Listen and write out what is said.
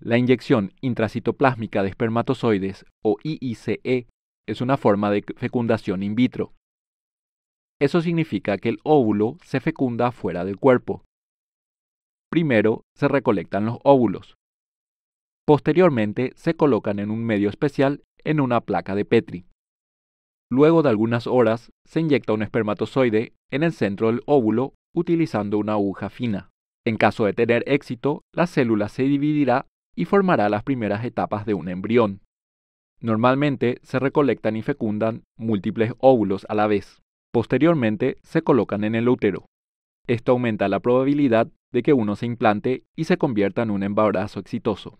La inyección intracitoplásmica de espermatozoides, o IICE, es una forma de fecundación in vitro. Eso significa que el óvulo se fecunda fuera del cuerpo. Primero se recolectan los óvulos. Posteriormente se colocan en un medio especial en una placa de Petri. Luego de algunas horas se inyecta un espermatozoide en el centro del óvulo utilizando una aguja fina. En caso de tener éxito, la célula se dividirá y formará las primeras etapas de un embrión. Normalmente se recolectan y fecundan múltiples óvulos a la vez. Posteriormente se colocan en el útero. Esto aumenta la probabilidad de que uno se implante y se convierta en un embarazo exitoso.